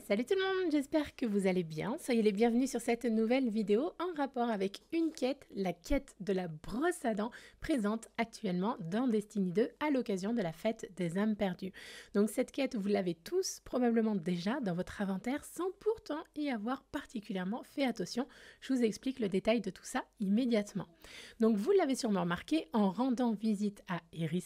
salut tout le monde, j'espère que vous allez bien. Soyez les bienvenus sur cette nouvelle vidéo en rapport avec une quête, la quête de la brosse à dents présente actuellement dans Destiny 2 à l'occasion de la fête des âmes perdues. Donc cette quête, vous l'avez tous probablement déjà dans votre inventaire sans pourtant y avoir particulièrement fait attention. Je vous explique le détail de tout ça immédiatement. Donc vous l'avez sûrement remarqué, en rendant visite à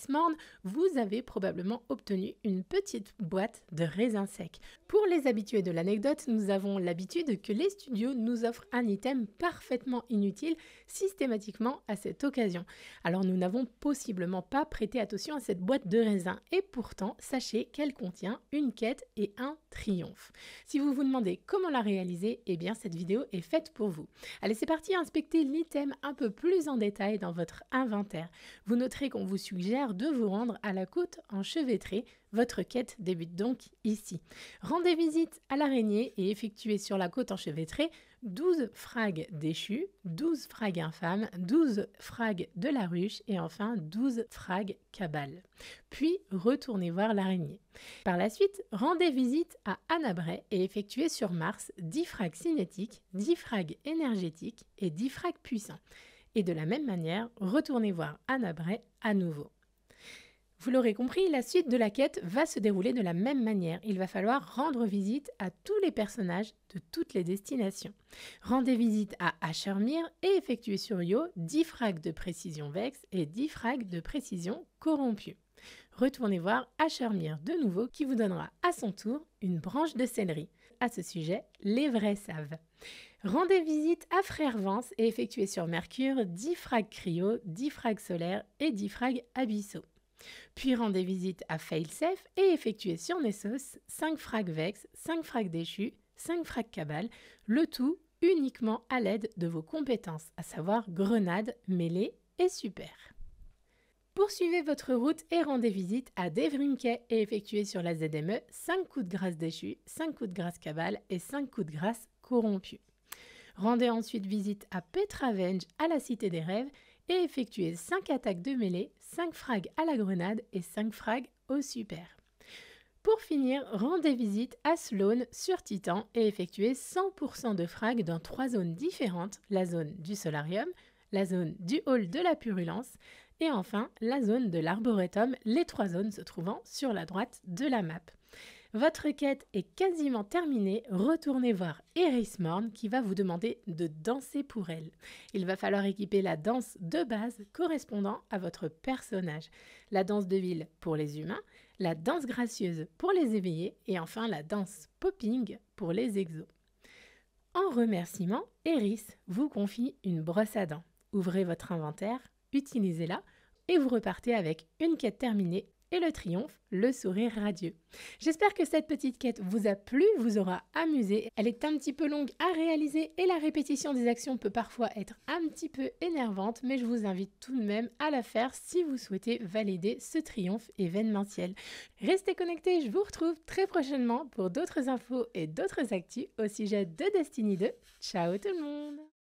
Morn, vous avez probablement obtenu une petite boîte de raisins secs. Pour les habitués de l'anecdote, nous avons l'habitude que les studios nous offrent un item parfaitement inutile systématiquement à cette occasion. Alors nous n'avons possiblement pas prêté attention à cette boîte de raisin et pourtant sachez qu'elle contient une quête et un triomphe. Si vous vous demandez comment la réaliser, eh bien cette vidéo est faite pour vous. Allez c'est parti, inspectez l'item un peu plus en détail dans votre inventaire. Vous noterez qu'on vous suggère de vous rendre à la côte enchevêtrée votre quête débute donc ici. Rendez visite à l'araignée et effectuez sur la côte enchevêtrée 12 frags déchus, 12 frags infâmes, 12 frags de la ruche et enfin 12 frags cabales. Puis retournez voir l'araignée. Par la suite, rendez visite à Anabré et effectuez sur Mars 10 frags cinétiques, 10 frags énergétiques et 10 frags puissants. Et de la même manière, retournez voir Anabré à nouveau. Vous l'aurez compris, la suite de la quête va se dérouler de la même manière. Il va falloir rendre visite à tous les personnages de toutes les destinations. Rendez visite à Ashermir et effectuez sur Yo 10 frags de précision Vex et 10 frags de précision Corrompu. Retournez voir Ashermir de nouveau qui vous donnera à son tour une branche de céleri. À ce sujet, les vrais savent. Rendez visite à Frère Vance et effectuez sur Mercure 10 frags cryo, 10 frags solaire et 10 frags abyssaux. Puis rendez visite à Failsafe et effectuez sur Nessos 5 frags Vex, 5 frags déchus, 5 frags Cabal, le tout uniquement à l'aide de vos compétences, à savoir grenade, mêlée et super. Poursuivez votre route et rendez visite à Devrimke et effectuez sur la ZME 5 coups de grâce déchu, 5 coups de grâce cabale et 5 coups de grâce corrompus. Rendez ensuite visite à Petravenge à la Cité des Rêves et effectuez 5 attaques de mêlée, 5 frags à la grenade et 5 frags au super. Pour finir, rendez visite à Sloan sur Titan et effectuez 100% de frags dans 3 zones différentes, la zone du solarium, la zone du hall de la purulence et enfin la zone de l'arboretum, les trois zones se trouvant sur la droite de la map. Votre quête est quasiment terminée, retournez voir Eris Morn qui va vous demander de danser pour elle. Il va falloir équiper la danse de base correspondant à votre personnage. La danse de ville pour les humains, la danse gracieuse pour les éveillés et enfin la danse popping pour les exos. En remerciement, Eris vous confie une brosse à dents. Ouvrez votre inventaire, utilisez-la et vous repartez avec une quête terminée et le triomphe, le sourire radieux. J'espère que cette petite quête vous a plu, vous aura amusé. Elle est un petit peu longue à réaliser et la répétition des actions peut parfois être un petit peu énervante, mais je vous invite tout de même à la faire si vous souhaitez valider ce triomphe événementiel. Restez connectés, je vous retrouve très prochainement pour d'autres infos et d'autres actus au sujet de Destiny 2. Ciao tout le monde